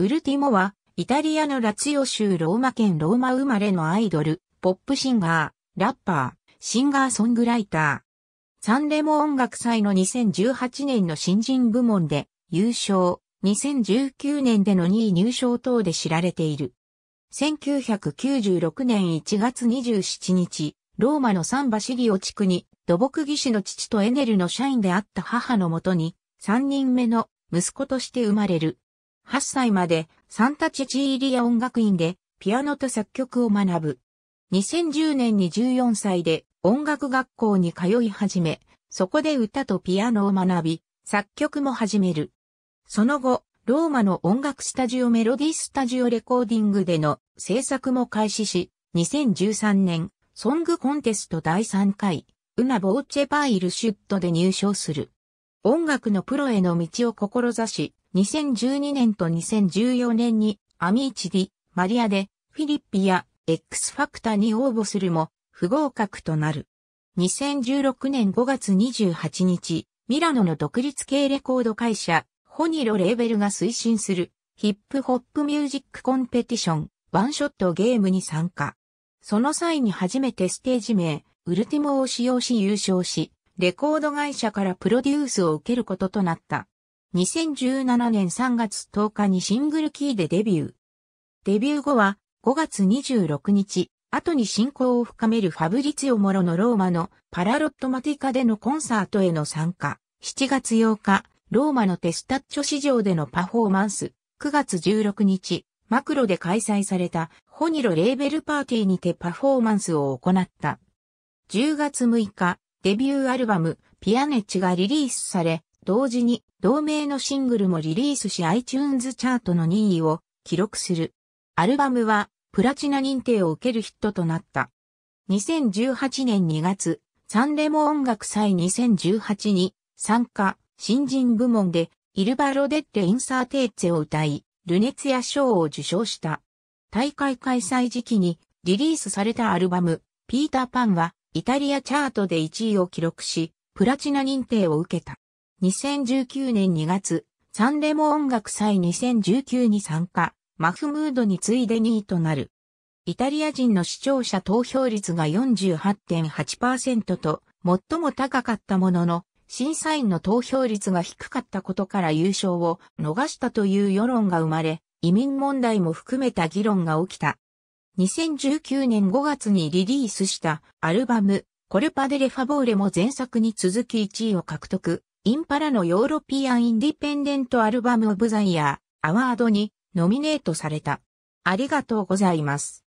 ウルティモは、イタリアのラツヨ州ローマ県ローマ生まれのアイドル、ポップシンガー、ラッパー、シンガーソングライター。サンレモ音楽祭の2018年の新人部門で優勝、2019年での2位入賞等で知られている。1996年1月27日、ローマのサンバシリオ地区に土木技師の父とエネルの社員であった母のもとに、3人目の息子として生まれる。8歳までサンタチチーリア音楽院でピアノと作曲を学ぶ。2010年に14歳で音楽学校に通い始め、そこで歌とピアノを学び、作曲も始める。その後、ローマの音楽スタジオメロディスタジオレコーディングでの制作も開始し、2013年、ソングコンテスト第3回、ウナ・ボーチェ・パイル・シュットで入賞する。音楽のプロへの道を志し、2012年と2014年にアミーチディ、マリアで、フィリッピや X ファクタに応募するも、不合格となる。2016年5月28日、ミラノの独立系レコード会社、ホニロレーベルが推進する、ヒップホップミュージックコンペティション、ワンショットゲームに参加。その際に初めてステージ名、ウルティモを使用し優勝し、レコード会社からプロデュースを受けることとなった。2017年3月10日にシングルキーでデビュー。デビュー後は5月26日、後に進行を深めるファブリツィオ・モロのローマのパラロットマティカでのコンサートへの参加。7月8日、ローマのテスタッチョ市場でのパフォーマンス。9月16日、マクロで開催されたホニロレーベルパーティーにてパフォーマンスを行った。10月6日、デビューアルバム、ピアネッチがリリースされ、同時に同名のシングルもリリースし iTunes チャートの任意を記録する。アルバムはプラチナ認定を受けるヒットとなった。2018年2月、サンレモ音楽祭2018に参加、新人部門でイルバロデッテインサーテーツェを歌い、ルネツヤ賞を受賞した。大会開催時期にリリースされたアルバム、ピーターパンはイタリアチャートで1位を記録し、プラチナ認定を受けた。2019年2月、サンレモ音楽祭2019に参加、マフムードに次いで2位となる。イタリア人の視聴者投票率が48.8%と最も高かったものの、審査員の投票率が低かったことから優勝を逃したという世論が生まれ、移民問題も含めた議論が起きた。2019年5月にリリースしたアルバム、コルパデレファボーレも前作に続き1位を獲得。インパラのヨーロピアン・インディペンデント・アルバム・オブ・ザ・イヤー・アワードにノミネートされた。ありがとうございます。